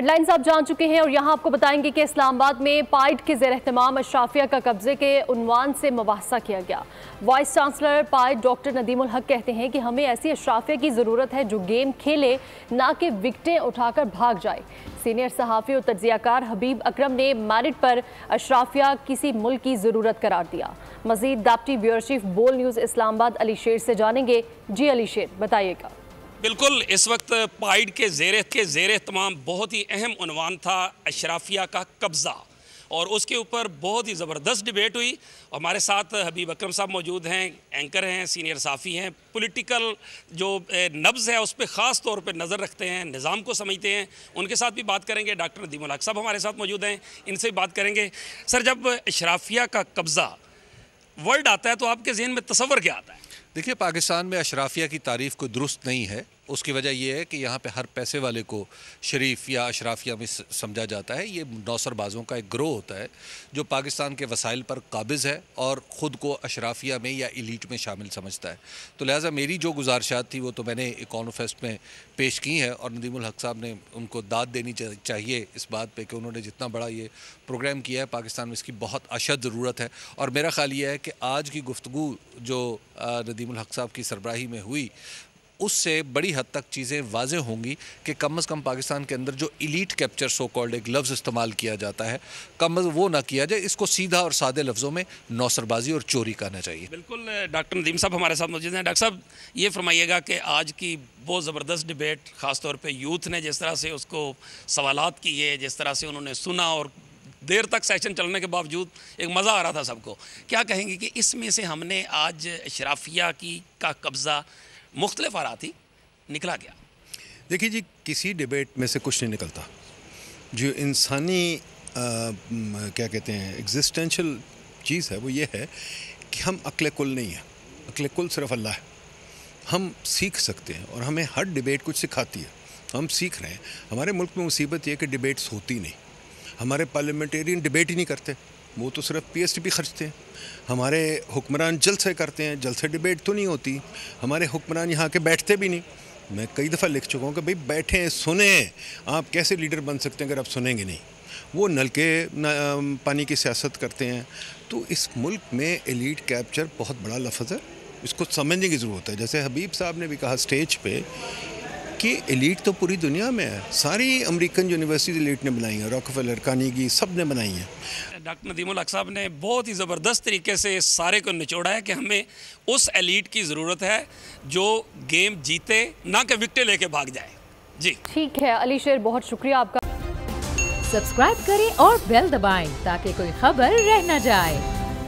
headlines आप जान चुके हैं और यहाँ आपको बताएंगे कि इस्लामाबाद में पाइड के जेर अहतमाम अशराफिया का कब्जे के उनवान से मुबासा किया गया वाइस चांसलर पाइड डॉक्टर नदीमुल हक कहते हैं कि हमें ऐसी अशराफिया की ज़रूरत है जो गेम खेले ना कि विकटें उठाकर भाग जाए सीनियर सहाफ़ी और तजियाकार हबीब अक्रम ने मैरिट पर अशराफिया किसी मुल्क की ज़रूरत करार दिया मजीद deputy bureau chief Bol news Islamabad Ali Sher से जानेंगे जी अली शेर बताइएगा बिल्कुल इस वक्त पाइड के जेर के जेर तमाम बहुत ही अहम अनवान था अशराफिया का कब्ज़ा और उसके ऊपर बहुत ही ज़बरदस्त डिबेट हुई हमारे साथ हबीब अक्रम साहब मौजूद हैं एंकर हैं सीनियर साफ़ी हैं पॉलिटिकल जो नब्ज़ है उस पर ख़ास तौर पर नज़र रखते हैं निज़ाम को समझते हैं उनके साथ भी बात करेंगे डॉक्टर नदीम साहब हमारे साथ मौजूद हैं इनसे भी बात करेंगे सर जब अशराफिया का कब्ज़ा वर्ल्ड आता है तो आपके जहन में तस्वर क्या आता है देखिए पाकिस्तान में अशराफिया की तारीफ को दुरुस्त नहीं है उसकी वजह यह है कि यहाँ पे हर पैसे वाले को शरीफ या अशराफिया में समझा जाता है ये नौसरबाजों का एक ग्रोह होता है जो पाकिस्तान के वसाइल पर काबिज़ है और ख़ुद को अशराफिया में या इलीट में शामिल समझता है तो लिहाजा मेरी जो गुजारिशात थी वो तो मैंने इकॉनोफेस्ट में पेश की हैं और नदीमुल हक साहब ने उनको दाद देनी चाहिए इस बात पर कि उन्होंने जितना बड़ा ये प्रोग्राम किया है पाकिस्तान में इसकी बहुत अशद ज़रूरत है और मेरा ख्याल ये है कि आज की गुफ्तु जो नदीमुल हक साहब की सरबराही में हुई उससे बड़ी हद तक चीज़ें वाज होंगी कि कम अज़ कम पाकिस्तान के अंदर जो इलीट कैप्चर सो कॉल्ड एक लफ्ज़ इस्तेमाल किया जाता है कम अज़ वो ना किया जाए इसको सीधा और सादे लफ्ज़ों में नौसरबाजी और चोरी करना चाहिए बिल्कुल डॉक्टर नदीम साहब हमारे साथ मौजूद हैं डॉक्टर साहब ये फरमाइएगा कि आज की बहुत ज़बरदस्त डिबेट ख़ासतौर पर यूथ ने जिस तरह से उसको सवाल किए जिस तरह से उन्होंने सुना और देर तक सेशन चलने के बावजूद एक मज़ा आ रहा था सबको क्या कहेंगे कि इसमें से हमने आज शराफिया की का कब्ज़ा मुख्तलिफ आरा थी निकला गया देखिए जी किसी डिबेट में से कुछ नहीं निकलता जो इंसानी क्या कहते हैं एग्जिस्टेंशल चीज़ है वो ये है कि हम अकल कुल नहीं हैं अकल कुल सिर्फ अल्लाह है हम सीख सकते हैं और हमें हर डिबेट कुछ सिखाती है हम सीख रहे हैं हमारे मुल्क में मुसीबत यह है कि डिबेट्स होती नहीं हमारे पार्लियामेंटेरियन डिबेट ही नहीं करते वो तो सिर्फ पी एस भी खर्चते हैं हमारे हुक्मरान जलसे करते हैं जलसे डिबेट तो नहीं होती हमारे हुक्मरान यहाँ के बैठते भी नहीं मैं कई दफ़ा लिख चुका हूँ कि भाई बैठे सुने आप कैसे लीडर बन सकते हैं अगर आप सुनेंगे नहीं वो नल के पानी की सियासत करते हैं तो इस मुल्क में एलिट कैप्चर बहुत बड़ा लफज है इसको समझने की ज़रूरत है जैसे हबीब साहब ने भी कहा स्टेज पे कि एलिट तो पूरी दुनिया में है सारी अमेरिकन यूनिवर्सिटीज एलीट ने बनाई हैं रॉकफेलर कानीगी सब ने बनाई हैं डॉक्टर नदीम हक साहब ने बहुत ही ज़बरदस्त तरीके से सारे को निचोड़ा है कि हमें उस एलिट की ज़रूरत है जो गेम जीते ना कि विकटे लेके भाग जाए जी ठीक है अली शेर बहुत शुक्रिया आपका सब्सक्राइब करें और बेल दबाएं ताकि कोई खबर रह न जाए